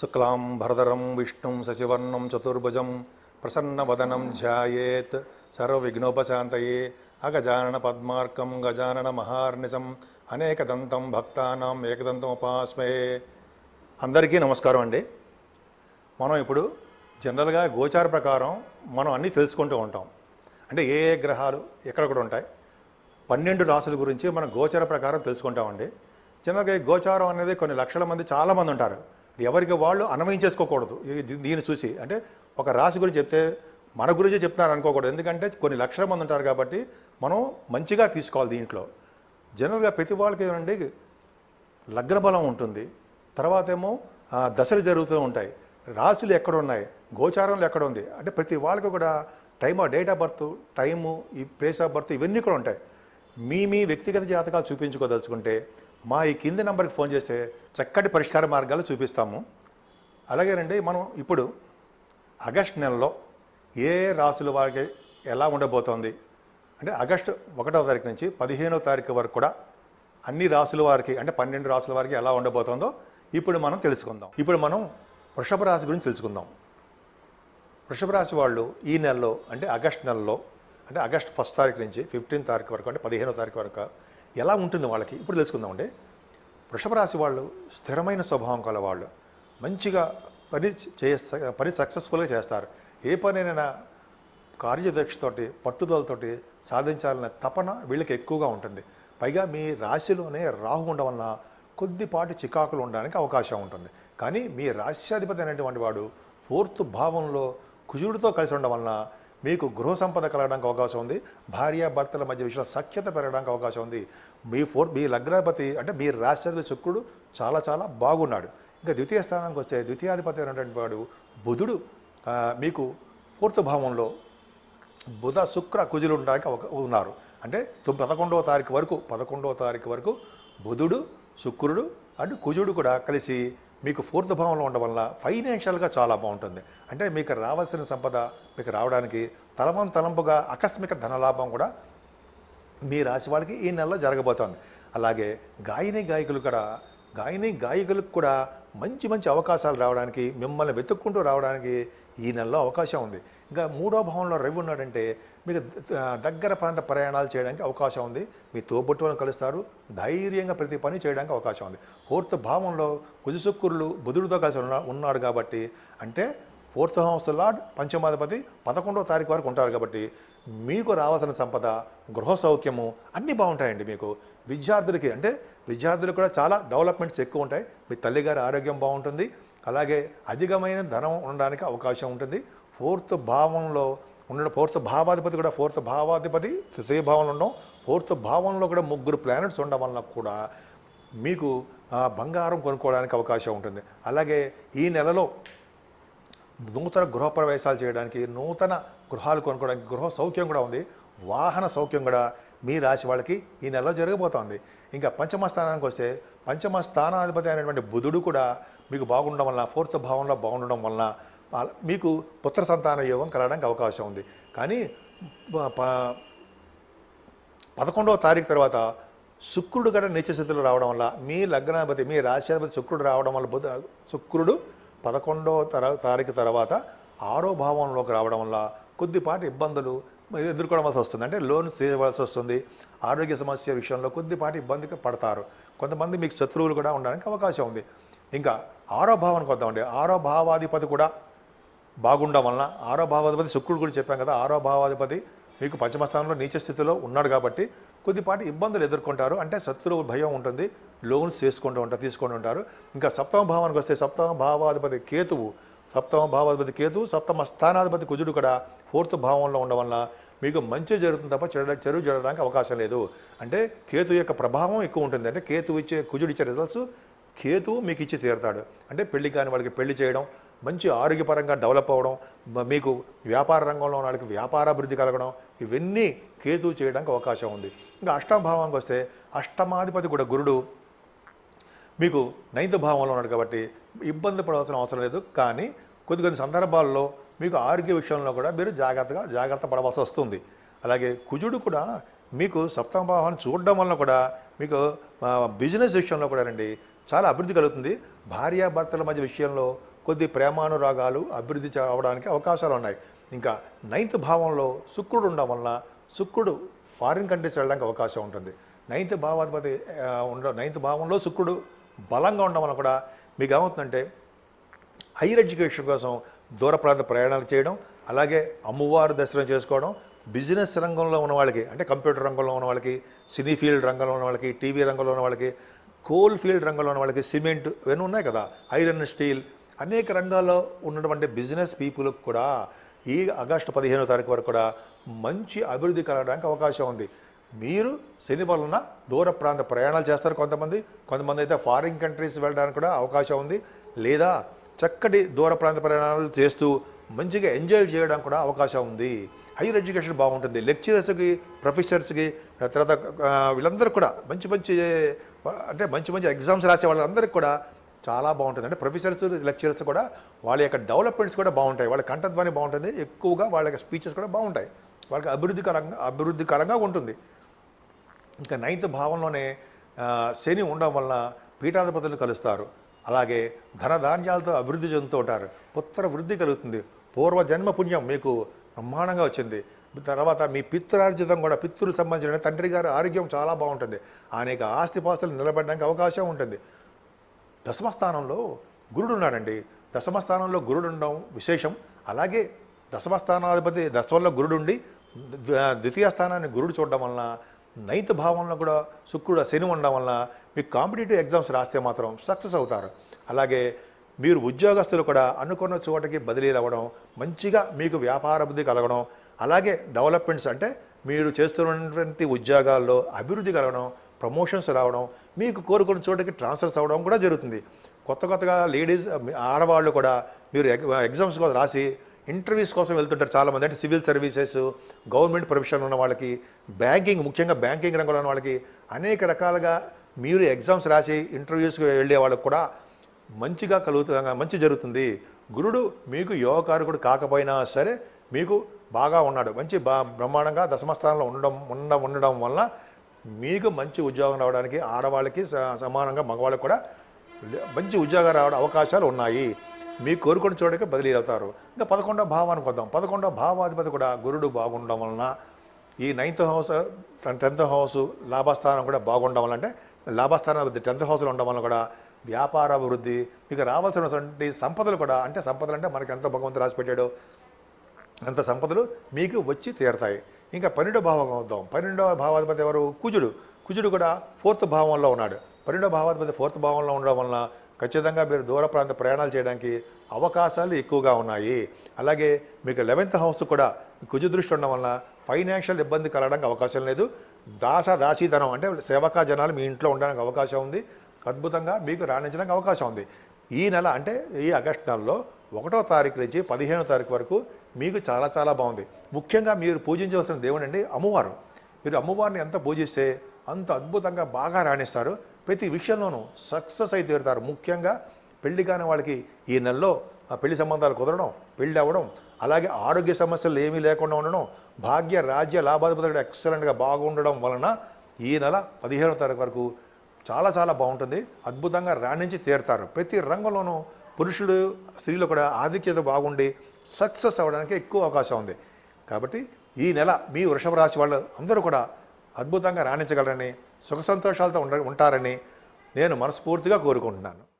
శుక్లాం భరదరం విష్ణుం శశివర్ణం చతుర్భుజం ప్రసన్నవదనం ధ్యాయేత్ సర్వవిఘ్నోపశాంతయే అగజానన పద్మార్కం గజానన మహార్నిజం అనేకదంతం భక్తానం ఏకదంతం ఉపాస్మే అందరికీ నమస్కారం అండి మనం ఇప్పుడు జనరల్గా గోచార ప్రకారం మనం అన్నీ తెలుసుకుంటూ ఉంటాం అంటే ఏ ఏ గ్రహాలు ఎక్కడెక్కడ ఉంటాయి పన్నెండు రాసుల గురించి మనం గోచార ప్రకారం తెలుసుకుంటామండి జనరల్గా గోచారం అనేది కొన్ని లక్షల మంది చాలామంది ఉంటారు ఎవరికి వాళ్ళు అన్వయం చేసుకోకూడదు దీన్ని చూసి అంటే ఒక రాశి గురించి చెప్తే మన గురించి చెప్తున్నారు అనుకోకూడదు ఎందుకంటే కొన్ని లక్షల మంది ఉంటారు కాబట్టి మనం మంచిగా తీసుకోవాలి దీంట్లో జనరల్గా ప్రతి వాళ్ళకి ఏమండి లగ్న బలం ఉంటుంది తర్వాత ఏమో దశలు జరుగుతూ ఉంటాయి రాశులు ఎక్కడ ఉన్నాయి గోచారంలో ఎక్కడ ఉంది అంటే ప్రతి వాళ్ళకి కూడా time date of birth time ఈ ప్లేస్ ఆఫ్ బర్త్ ఇవన్నీ కూడా ఉంటాయి మీ మీ వ్యక్తిగత జాతకాలు చూపించుకోదలుచుకుంటే మా ఈ కింది నెంబర్కి ఫోన్ చేస్తే చక్కటి పరిష్కార మార్గాలు చూపిస్తాము అలాగేనండి మనం ఇప్పుడు ఆగస్ట్ నెలలో ఏ రాసుల వారికి ఎలా ఉండబోతోంది అంటే ఆగస్టు ఒకటవ తారీఖు నుంచి పదిహేనవ తారీఖు వరకు కూడా అన్ని రాసుల వారికి అంటే పన్నెండు రాసుల వారికి ఎలా ఉండబోతోందో ఇప్పుడు మనం తెలుసుకుందాం ఇప్పుడు మనం వృషభ రాశి గురించి తెలుసుకుందాం వృషభ రాశి వాళ్ళు ఈ నెలలో అంటే ఆగస్ట్ నెలలో అంటే ఆగస్ట్ ఫస్ట్ తారీఖు నుంచి ఫిఫ్టీన్ తారీఖు వరకు అంటే పదిహేనో తారీఖు వరకు ఎలా ఉంటుంది వాళ్ళకి ఇప్పుడు తెలుసుకుందామండి వృషభ రాశి వాళ్ళు స్థిరమైన స్వభావం కల వాళ్ళు మంచిగా పని చే పని సక్సెస్ఫుల్గా చేస్తారు ఏ పనైనా కార్యదక్షతోటి పట్టుదలతోటి సాధించాలనే తపన వీళ్ళకి ఎక్కువగా ఉంటుంది పైగా మీ రాశిలోనే రాహు ఉండడం వలన కొద్దిపాటి చికాకులు ఉండడానికి అవకాశం ఉంటుంది కానీ మీ రాశ్యాధిపతి అనేటువంటి వాడు ఫోర్త్ భావంలో కుజుడితో కలిసి ఉండడం వలన మీకు గృహ సంపద కలగడానికి అవకాశం ఉంది భార్య భర్తల మధ్య విషయంలో సఖ్యత పెరగడానికి అవకాశం ఉంది మీ ఫోర్ మీ లగ్నాధిపతి అంటే మీ రాష్ట్రాధిపతి శుక్రుడు చాలా చాలా బాగున్నాడు ఇంకా ద్వితీయ స్థానానికి వస్తే ద్వితీయాధిపతి అయినటువంటి వాడు బుధుడు మీకు పూర్తి భావంలో బుధ శుక్ర కుజులు ఉండడానికి ఒక ఉన్నారు అంటే పదకొండవ తారీఖు వరకు పదకొండవ తారీఖు వరకు బుధుడు శుక్రుడు అండ్ కుజుడు కూడా కలిసి మీకు ఫోర్త్ భావంలో ఉండడం వల్ల ఫైనాన్షియల్గా చాలా బాగుంటుంది అంటే మీకు రావాల్సిన సంపద మీకు రావడానికి తలవం తలంపుగా ఆకస్మిక ధనలాభం కూడా మీ రాశి వాళ్ళకి ఈ నెలలో జరగబోతోంది అలాగే గాయని గాయకులు కూడా గాయని గాయకులకు కూడా మంచి మంచి అవకాశాలు రావడానికి మిమ్మల్ని వెతుక్కుంటూ రావడానికి ఈ నెలలో అవకాశం ఉంది ఇంకా మూడో భావంలో రవి ఉన్నాడంటే మీకు దగ్గర ప్రాంత ప్రయాణాలు చేయడానికి అవకాశం ఉంది మీ తోబుట్టులను కలుస్తారు ధైర్యంగా ప్రతి పని చేయడానికి అవకాశం ఉంది ఫోర్త్ భావంలో కుజుశుక్కురులు బుధుడితో కలిసి ఉన్నాడు కాబట్టి అంటే ఫోర్త్ హౌస్ లార్డ్ పంచమాధిపతి పదకొండవ తారీఖు వరకు ఉంటారు కాబట్టి మీకు రావాల్సిన సంపద గృహ సౌఖ్యము అన్నీ బాగుంటాయండి మీకు విద్యార్థులకి అంటే విద్యార్థులకు కూడా చాలా డెవలప్మెంట్స్ ఎక్కువ ఉంటాయి మీ తల్లిగారి ఆరోగ్యం బాగుంటుంది అలాగే అధికమైన ధనం ఉండడానికి అవకాశం ఉంటుంది ఫోర్త్ భావంలో ఉండడం ఫోర్త్ భావాధిపతి కూడా ఫోర్త్ భావాధిపతి తృతీయ భావంలో ఉండడం ఫోర్త్ భావంలో కూడా ముగ్గురు ప్లానెట్స్ ఉండడం వల్ల కూడా మీకు బంగారం కొనుక్కోవడానికి అవకాశం ఉంటుంది అలాగే ఈ నెలలో నూతన గృహ ప్రవేశాలు చేయడానికి నూతన గృహాలు కొనుక్కోవడానికి గృహ సౌఖ్యం కూడా ఉంది వాహన సౌఖ్యం కూడా మీ రాశి వాళ్ళకి ఈ నెలలో జరగబోతోంది ఇంకా పంచమ స్థానానికి వస్తే పంచమ స్థానాధిపతి అయినటువంటి బుధుడు కూడా మీకు బాగుండడం వలన ఫోర్త్ భావంలో బాగుండడం వలన మీకు పుత్ర సంతాన యోగం కలగడానికి అవకాశం ఉంది కానీ పదకొండవ తారీఖు తర్వాత శుక్రుడు కూడా నిత్యస్థితిలో రావడం వల్ల మీ లగ్నాధిపతి మీ రాశ్యాధిపతి శుక్రుడు రావడం వల్ల బుధ శుక్రుడు పదకొండో తర తారీఖు తర్వాత ఆరో భావంలోకి రావడం వల్ల కొద్దిపాటి ఇబ్బందులు ఎదుర్కోవలసి వస్తుంది అంటే లోన్ చేయవలసి వస్తుంది ఆరోగ్య సమస్య విషయంలో కొద్దిపాటి ఇబ్బందికి పడతారు కొంతమంది మీకు శత్రువులు కూడా ఉండడానికి అవకాశం ఉంది ఇంకా ఆరో భావానికి వద్దామండి ఆరో భావాధిపతి కూడా బాగుండడం వలన ఆరో భావాధిపతి శుక్రుడు గురించి చెప్పాం కదా ఆరో భావాధిపతి మీకు పంచమ స్థానంలో నీచ స్థితిలో ఉన్నాడు కాబట్టి కొద్దిపాటి ఇబ్బందులు ఎదుర్కొంటారు అంటే శత్రువు భయం ఉంటుంది లోన్స్ చేసుకుంటూ ఉంటారు తీసుకుంటూ ఉంటారు ఇంకా సప్తమ భావానికి వస్తే సప్తమ భావాధిపతి కేతువు సప్తమ భావాధిపతి కేతువు సప్తమ స్థానాధిపతి కుజుడు కూడా ఫోర్త్ భావంలో ఉండడం వల్ల మీకు మంచి జరుగుతుంది తప్ప చెడ చెరువు జరగడానికి అవకాశం లేదు అంటే కేతు యొక్క ప్రభావం ఎక్కువ ఉంటుంది అంటే కేతు ఇచ్చే కుజుడు ఇచ్చే రిజల్ట్స్ కేతువు మీకు ఇచ్చి తీరుతాడు అంటే పెళ్లి కాని వాళ్ళకి పెళ్లి చేయడం మంచి ఆరోగ్యపరంగా డెవలప్ అవ్వడం మీకు వ్యాపార రంగంలో ఉన్న వాళ్ళకి వ్యాపారాభివృద్ధి కలగడం ఇవన్నీ కేతువు చేయడానికి అవకాశం ఉంది ఇంకా అష్టమభావానికి వస్తే అష్టమాధిపతి కూడా గురుడు మీకు నైన్త్ భావంలో ఉన్నాడు కాబట్టి ఇబ్బంది పడవలసిన అవసరం లేదు కానీ కొద్ది కొన్ని సందర్భాల్లో మీకు ఆరోగ్య విషయంలో కూడా మీరు జాగ్రత్తగా జాగ్రత్త పడవలసి వస్తుంది అలాగే కుజుడు కూడా మీకు సప్తమ భావాన్ని చూడడం వలన కూడా మీకు బిజినెస్ విషయంలో కూడా రండి చాలా అభివృద్ధి కలుగుతుంది భార్యాభర్తల మధ్య విషయంలో కొద్ది ప్రేమానురాగాలు అభివృద్ధి అవడానికి అవకాశాలు ఉన్నాయి ఇంకా నైన్త్ భావంలో శుక్రుడు ఉండడం వలన శుక్రుడు ఫారిన్ కంట్రీస్ వెళ్ళడానికి అవకాశం ఉంటుంది నైన్త్ భావాధిపతి ఉండ నైన్త్ భావంలో శుక్రుడు బలంగా ఉండడం వలన కూడా మీకు ఏమవుతుందంటే హైయర్ ఎడ్యుకేషన్ కోసం దూర ప్రాంత ప్రయాణాలు చేయడం అలాగే అమ్మవారు దర్శనం చేసుకోవడం బిజినెస్ రంగంలో ఉన్న వాళ్ళకి అంటే కంప్యూటర్ రంగంలో ఉన్న వాళ్ళకి సినీ ఫీల్డ్ రంగంలో ఉన్న వాళ్ళకి టీవీ రంగంలో ఉన్న వాళ్ళకి కోల్ ఫీల్డ్ రంగంలో ఉన్న వాళ్ళకి సిమెంట్ ఇవన్నీ ఉన్నాయి కదా ఐరన్ స్టీల్ అనేక రంగాల్లో ఉన్నటువంటి బిజినెస్ పీపుల్కి కూడా ఈ ఆగస్టు పదిహేనో తారీఖు వరకు కూడా మంచి అభివృద్ధి కలగడానికి అవకాశం ఉంది మీరు శని వలన దూర ప్రాంత ప్రయాణాలు చేస్తారు కొంతమంది కొంతమంది అయితే ఫారిన్ కంట్రీస్ వెళ్ళడానికి కూడా అవకాశం ఉంది లేదా చక్కటి దూర ప్రాంత ప్రయాణాలు చేస్తూ మంచిగా ఎంజాయ్ చేయడానికి కూడా అవకాశం ఉంది హైయర్ ఎడ్యుకేషన్ బాగుంటుంది లెక్చరర్స్కి ప్రొఫెసర్స్కి తర్వాత వీళ్ళందరూ కూడా మంచి మంచి అంటే మంచి మంచి ఎగ్జామ్స్ రాసే వాళ్ళందరికీ కూడా చాలా బాగుంటుంది అంటే ప్రొఫెసర్స్ లెక్చరర్స్ కూడా వాళ్ళ యొక్క డెవలప్మెంట్స్ కూడా బాగుంటాయి వాళ్ళ కంఠధ్వని బాగుంటుంది ఎక్కువగా వాళ్ళ యొక్క స్పీచెస్ కూడా బాగుంటాయి వాళ్ళకి అభివృద్ధికరంగా అభివృద్ధికరంగా ఉంటుంది ఇంకా నైన్త్ భావంలోనే శని ఉండడం వలన పీఠాధిపతులు కలుస్తారు అలాగే ధనధాన్యాలతో అభివృద్ధి చెందుతూ ఉంటారు పుత్ర వృద్ధి కలుగుతుంది జన్మ పుణ్యం మీకు బ్రహ్మాండంగా వచ్చింది తర్వాత మీ పితృార్జితం కూడా పితృలు సంబంధించిన తండ్రి గారి ఆరోగ్యం చాలా బాగుంటుంది అనేక ఆస్తిపాస్తులు నిలబడడానికి అవకాశం ఉంటుంది దశమస్థానంలో గురుడు ఉన్నాడండి దశమస్థానంలో గురుడు ఉండడం విశేషం అలాగే దశమస్థానాధిపతి దశంలో గురుడుండి ద్వితీయ స్థానాన్ని గురుడు చూడడం వలన నైన్త్ భావంలో కూడా శుక్రుడు శని ఉండడం వలన మీకు కాంపిటేటివ్ ఎగ్జామ్స్ రాస్తే మాత్రం సక్సెస్ అవుతారు అలాగే మీరు ఉద్యోగస్తులు కూడా అనుకున్న చోటకి బదిలీలు అవ్వడం మంచిగా మీకు వ్యాపార బుద్ధి కలగడం అలాగే డెవలప్మెంట్స్ అంటే మీరు చేస్తున్నటువంటి ఉద్యోగాల్లో అభివృద్ధి కలగడం ప్రమోషన్స్ రావడం మీకు కోరుకున్న చోటకి ట్రాన్స్ఫర్స్ అవ్వడం కూడా జరుగుతుంది కొత్త కొత్తగా లేడీస్ ఆడవాళ్ళు కూడా మీరు ఎగ్జామ్స్ కోసం రాసి ఇంటర్వ్యూస్ కోసం వెళ్తుంటారు చాలామంది అంటే సివిల్ సర్వీసెస్ గవర్నమెంట్ ప్రొఫెషన్ ఉన్న వాళ్ళకి బ్యాంకింగ్ ముఖ్యంగా బ్యాంకింగ్ రంగంలో ఉన్న వాళ్ళకి అనేక రకాలుగా మీరు ఎగ్జామ్స్ రాసి ఇంటర్వ్యూస్కి వెళ్ళే వాళ్ళకి కూడా మంచిగా కలుగుతుంది మంచి జరుగుతుంది గురుడు మీకు యోగకారకుడు కాకపోయినా సరే మీకు బాగా ఉన్నాడు మంచి బా బ్రహ్మాండంగా దశమస్థానంలో ఉండడం ఉండ ఉండడం వల్ల మీకు మంచి ఉద్యోగం రావడానికి ఆడవాళ్ళకి సమానంగా మగవాళ్ళకి కూడా మంచి ఉద్యోగం రావడం అవకాశాలు ఉన్నాయి మీకు కోరుకున్న చోటకి అవుతారు ఇంకా పదకొండో భావానికి వద్దాం పదకొండో భావాధిపతి కూడా గురుడు బాగుండడం వలన ఈ నైన్త్ హౌస్ టెన్త్ హౌస్ లాభస్థానం కూడా బాగుండడం వల్ల అంటే లాభస్థాన అభివృద్ధి టెన్త్ హౌస్లో ఉండడం వల్ల కూడా వ్యాపార అభివృద్ధి మీకు రావాల్సినటువంటి సంపదలు కూడా అంటే సంపదలు అంటే మనకి ఎంత భగవంతుడు రాసిపెట్టాడు అంత సంపదలు మీకు వచ్చి తీరతాయి ఇంకా పన్నెండో భావం అవుతాం పన్నెండో భావాధిపతి ఎవరు కుజుడు కుజుడు కూడా ఫోర్త్ భావంలో ఉన్నాడు పన్నెండో భావాధిపతి ఫోర్త్ భావంలో ఉండడం వలన ఖచ్చితంగా మీరు దూర ప్రాంత ప్రయాణాలు చేయడానికి అవకాశాలు ఎక్కువగా ఉన్నాయి అలాగే మీకు లెవెన్త్ హౌస్ కూడా కుజు దృష్టి ఉండడం వలన ఫైనాన్షియల్ ఇబ్బంది కలగడానికి అవకాశం లేదు దాస దాసీధనం అంటే సేవకా జనాలు మీ ఇంట్లో ఉండడానికి అవకాశం ఉంది అద్భుతంగా మీకు రాణించడానికి అవకాశం ఉంది ఈ నెల అంటే ఈ ఆగస్ట్ నెలలో ఒకటో తారీఖు నుంచి పదిహేనో తారీఖు వరకు మీకు చాలా చాలా బాగుంది ముఖ్యంగా మీరు పూజించవలసిన దేవుడు అండి అమ్మవారు మీరు అమ్మవారిని ఎంత పూజిస్తే అంత అద్భుతంగా బాగా రాణిస్తారు ప్రతి విషయంలోనూ సక్సెస్ అయి తీరుతారు ముఖ్యంగా పెళ్లి కాని వాళ్ళకి ఈ నెలలో పెళ్లి సంబంధాలు కుదరడం పెళ్ళి అవ్వడం అలాగే ఆరోగ్య సమస్యలు ఏమీ లేకుండా ఉండడం భాగ్య రాజ్య లాభాధిపతులు ఎక్సలెంట్గా బాగుండడం వలన ఈ నెల పదిహేనవ తారీఖు వరకు చాలా చాలా బాగుంటుంది అద్భుతంగా రాణించి తీరుతారు ప్రతి రంగంలోనూ పురుషుడు స్త్రీలు కూడా ఆధిక్యత బాగుండి సక్సెస్ అవ్వడానికి ఎక్కువ అవకాశం ఉంది కాబట్టి ఈ నెల మీ వృషభ రాశి వాళ్ళు అందరూ కూడా అద్భుతంగా రాణించగలరని సుఖ సంతోషాలతో ఉండ ఉంటారని నేను మనస్ఫూర్తిగా కోరుకుంటున్నాను